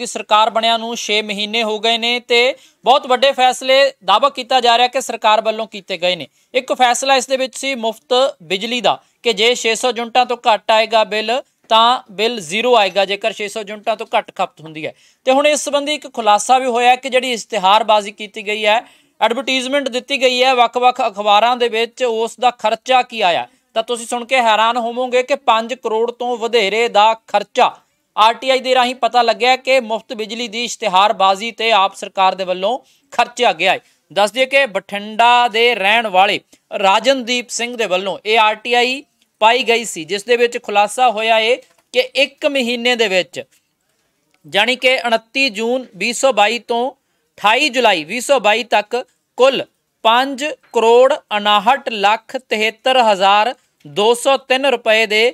ਕਿ ਸਰਕਾਰ ਬਣਿਆ ਨੂੰ 6 ਮਹੀਨੇ ਹੋ ਗਏ ਨੇ ਤੇ ਬਹੁਤ ਵੱਡੇ ਫੈਸਲੇ ਦਾਅਵਾ ਕੀਤਾ ਜਾ ਰਿਹਾ ਕਿ ਸਰਕਾਰ ਵੱਲੋਂ ਕੀਤੇ ਗਏ ਨੇ ਇੱਕ ਫੈਸਲਾ ਇਸ ਦੇ ਵਿੱਚ ਸੀ ਮੁਫਤ ਬਿਜਲੀ ਦਾ ਕਿ ਜੇ 600 ਜੁਨਟਾਂ ਤੋਂ ਘੱਟ ਆਏਗਾ ਬਿੱਲ ਤਾਂ ਬਿੱਲ ਜ਼ੀਰੋ ਆਏਗਾ ਜੇਕਰ 600 ਜੁਨਟਾਂ ਤੋਂ ਘੱਟ ਖਪਤ ਹੁੰਦੀ ਹੈ ਤੇ ਹੁਣ ਇਸ ਸੰਬੰਧੀ ਇੱਕ ਖੁਲਾਸਾ ਵੀ ਹੋਇਆ ਕਿ ਜਿਹੜੀ ਇਸ਼ਤਿਹਾਰਬਾਜ਼ੀ ਕੀਤੀ ਗਈ ਹੈ ਐਡਵਰਟਾਈਜ਼ਮੈਂਟ ਦਿੱਤੀ ਗਈ ਹੈ ਵੱਖ-ਵੱਖ ਅਖਬਾਰਾਂ ਦੇ ਵਿੱਚ ਉਸ ਦਾ ਖਰਚਾ ਕੀ ਆਇਆ ਤਾਂ ਤੁਸੀਂ ਸੁਣ ਕੇ ਹੈਰਾਨ ਹੋਵੋਗੇ ਕਿ 5 ਕਰੋੜ ਤੋਂ ਵਧੇਰੇ ਦਾ ਖਰਚਾ ਆਰਟੀਆਈ ਦੇ ਰਾਹੀਂ ਪਤਾ ਲੱਗਿਆ ਕਿ ਮੁਫਤ ਬਿਜਲੀ ਦੀ ਇਸ਼ਤਿਹਾਰਬਾਜ਼ੀ ਤੇ ਆਪ ਸਰਕਾਰ ਦੇ ਵੱਲੋਂ ਖਰਚਿਆ ਗਿਆ ਹੈ ਦੱਸ ਦਈਏ ਕਿ ਬਠਿੰਡਾ ਦੇ ਰਹਿਣ ਵਾਲੇ ਰਾਜਨਦੀਪ ਸਿੰਘ ਦੇ ਵੱਲੋਂ ਇਹ ਆਰਟੀਆਈ ਪਾਈ ਗਈ ਸੀ ਜਿਸ ਦੇ ਵਿੱਚ ਖੁਲਾਸਾ ਹੋਇਆ ਹੈ ਕਿ 1 ਮਹੀਨੇ ਦੇ ਵਿੱਚ ਜਾਨੀ ਕਿ 29 ਜੂਨ 2022 ਤੋਂ 28 ਜੁਲਾਈ 2022 ਤੱਕ ਕੁੱਲ 5 ਕਰੋੜ 59 ਲੱਖ 73 ਹਜ਼ਾਰ 203 ਰੁਪਏ ਦੇ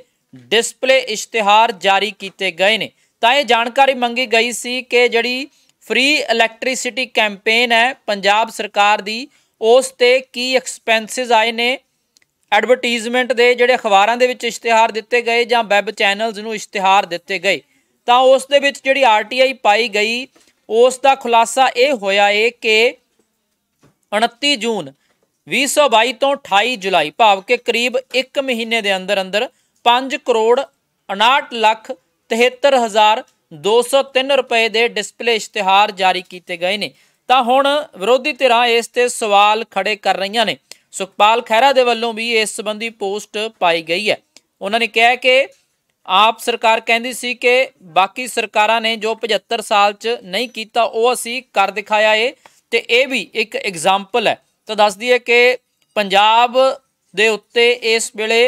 ਡਿਸਪਲੇ ਇਸ਼ਤਿਹਾਰ ਜਾਰੀ ਕੀਤੇ ਗਏ ਨੇ ਤਾਂ ਇਹ ਜਾਣਕਾਰੀ ਮੰਗੀ ਗਈ ਸੀ ਕਿ ਜਿਹੜੀ ਫ੍ਰੀ ਇਲੈਕਟ੍ਰਿਸਿਟੀ ਕੈਂਪੇਨ ਹੈ ਪੰਜਾਬ ਸਰਕਾਰ ਦੀ ਉਸ ਤੇ ਕੀ ਐਕਸਪੈਂਸਸ ਆਏ ਨੇ ਐਡਵਰਟਾਈਜ਼ਮੈਂਟ ਦੇ ਜਿਹੜੇ ਅਖਬਾਰਾਂ ਦੇ ਵਿੱਚ ਇਸ਼ਤਿਹਾਰ ਦਿੱਤੇ ਗਏ ਜਾਂ ਵੈਬ ਚੈਨਲਸ ਨੂੰ ਇਸ਼ਤਿਹਾਰ ਦਿੱਤੇ ਗਏ ਤਾਂ ਉਸ ਦੇ ਵਿੱਚ ਜਿਹੜੀ ਆਰਟੀਆਈ ਪਾਈ ਗਈ ਉਸ ਦਾ ਖੁਲਾਸਾ ਇਹ ਹੋਇਆ ਏ ਕਿ 29 ਜੂਨ 2022 ਤੋਂ 28 ਜੁਲਾਈ ਭਾਵ ਕਿ ਕਰੀਬ 1 ਮਹੀਨੇ ਦੇ ਅੰਦਰ ਅੰਦਰ 5 ਕਰੋੜ 59 ਲੱਖ 73 ਹਜ਼ਾਰ 203 ਰੁਪਏ ਦੇ ਡਿਸਪਲੇ ਇਸ਼ਤਿਹਾਰ ਜਾਰੀ ਕੀਤੇ ਗਏ ਨੇ ਤਾਂ ਹੁਣ ਵਿਰੋਧੀ ਧਿਰਾਂ ਇਸ ਤੇ ਸਵਾਲ ਖੜੇ ਕਰ ਰਹੀਆਂ ਨੇ ਸੁਖਪਾਲ ਖਹਿਰਾ ਦੇ ਵੱਲੋਂ ਵੀ ਇਸ ਸੰਬੰਧੀ ਪੋਸਟ ਪਾਈ ਗਈ ਹੈ ਉਹਨਾਂ ਨੇ ਕਿਹਾ ਕਿ ਆਪ ਸਰਕਾਰ ਕਹਿੰਦੀ ਸੀ ਕਿ ਬਾਕੀ ਸਰਕਾਰਾਂ ਨੇ ਜੋ 75 ਸਾਲ 'ਚ ਨਹੀਂ ਕੀਤਾ ਉਹ ਅਸੀਂ ਕਰ ਦਿਖਾਇਆ ਏ ਤੇ ਇਹ ਵੀ ਇੱਕ ਐਗਜ਼ਾਮਪਲ ਹੈ ਤਾਂ ਦੱਸਦੀ ਹੈ ਕਿ ਪੰਜਾਬ ਦੇ ਉੱਤੇ ਇਸ ਵੇਲੇ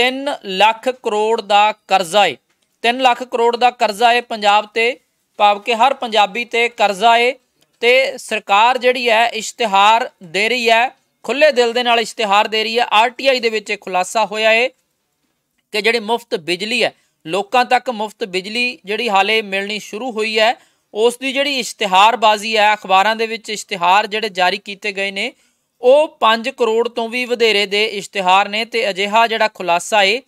3 ਲੱਖ ਕਰੋੜ ਦਾ ਕਰਜ਼ਾ ਏ 3 ਲੱਖ ਕਰੋੜ ਦਾ ਕਰਜ਼ਾ ਏ ਪੰਜਾਬ ਤੇ ਭਾਵ ਕਿ ਹਰ ਪੰਜਾਬੀ ਤੇ ਕਰਜ਼ਾ ਏ ਤੇ ਸਰਕਾਰ ਜਿਹੜੀ ਹੈ ਇਸ਼ਤਿਹਾਰ ਦੇ ਰਹੀ ਹੈ ਖੁੱਲੇ ਦਿਲ ਦੇ ਨਾਲ ਇਸ਼ਤਿਹਾਰ ਦੇ ਰਹੀ ਹੈ ਆਰਟੀਆਈ ਦੇ ਵਿੱਚ ਇਹ ਖੁਲਾਸਾ ਹੋਇਆ ਏ ਕਿ ਜਿਹੜੀ ਮੁਫਤ ਬਿਜਲੀ ਹੈ ਲੋਕਾਂ ਤੱਕ ਮੁਫਤ ਬਿਜਲੀ ਜਿਹੜੀ ਹਾਲੇ ਮਿਲਣੀ ਸ਼ੁਰੂ ਹੋਈ ਹੈ ਉਸ ਦੀ ਜਿਹੜੀ ਇਸ਼ਤਿਹਾਰਬਾਜ਼ੀ ਹੈ ਅਖਬਾਰਾਂ ਦੇ ਵਿੱਚ ਇਸ਼ਤਿਹਾਰ ਜਿਹੜੇ ਜਾਰੀ ਕੀਤੇ ਗਏ ਨੇ ਉਹ 5 ਕਰੋੜ ਤੋਂ ਵੀ ਵਧੇਰੇ ਦੇ ਇਸ਼ਤਿਹਾਰ ਨੇ ਤੇ ਅਜਿਹਾ ਜਿਹੜਾ ਖੁਲਾਸਾ ਏ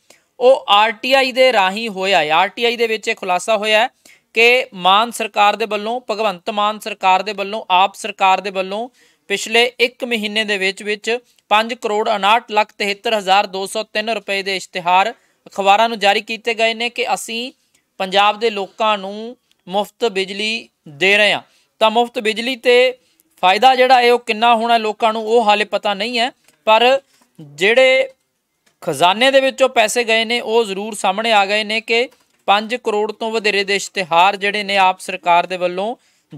ਉਹ ਆਰਟੀਆਈ ਦੇ ਰਾਹੀਂ ਹੋਇਆ ਹੈ ਆਰਟੀਆਈ ਦੇ ਵਿੱਚ ਇਹ ਖੁਲਾਸਾ ਹੋਇਆ ਕਿ ਮਾਨ ਸਰਕਾਰ ਦੇ ਵੱਲੋਂ ਭਗਵੰਤ ਮਾਨ ਸਰਕਾਰ ਦੇ ਵੱਲੋਂ ਆਪ ਸਰਕਾਰ ਦੇ ਵੱਲੋਂ ਪਿਛਲੇ 1 ਮਹੀਨੇ ਦੇ ਵਿੱਚ ਵਿੱਚ 5 ਕਰੋੜ 59 ਲੱਖ 73203 ਰੁਪਏ ਦੇ ਇਸ਼ਤਿਹਾਰ ਅਖਬਾਰਾਂ ਨੂੰ ਜਾਰੀ ਕੀਤੇ ਗਏ ਨੇ ਕਿ ਅਸੀਂ ਪੰਜਾਬ ਦੇ ਲੋਕਾਂ ਨੂੰ ਮੁਫਤ ਬਿਜਲੀ ਦੇ ਰਹੇ ਹਾਂ ਤਾਂ ਮੁਫਤ ਬਿਜਲੀ ਤੇ ਫਾਇਦਾ ਜਿਹੜਾ ਹੈ ਉਹ ਕਿੰਨਾ ਹੋਣਾ ਲੋਕਾਂ ਨੂੰ ਉਹ ਹਾਲੇ ਪਤਾ ਨਹੀਂ ਹੈ ਪਰ ਜਿਹੜੇ ਖਜ਼ਾਨੇ ਦੇ ਵਿੱਚੋਂ ਪੈਸੇ ਗਏ ਨੇ ਉਹ ਜ਼ਰੂਰ ਸਾਹਮਣੇ ਆ ਗਏ ਨੇ ਕਿ 5 ਕਰੋੜ ਤੋਂ ਵਧੇਰੇ ਦੇ ਇਸ਼ਤਿਹਾਰ ਜਿਹੜੇ ਨੇ ਆਪ ਸਰਕਾਰ ਦੇ ਵੱਲੋਂ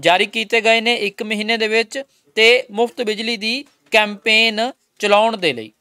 ਜਾਰੀ ਕੀਤੇ ਗਏ ਨੇ 1 ਮਹੀਨੇ ਦੇ ਵਿੱਚ ਤੇ ਮੁਫਤ ਬਿਜਲੀ ਦੀ ਕੈਂਪੇਨ ਚਲਾਉਣ ਦੇ ਲਈ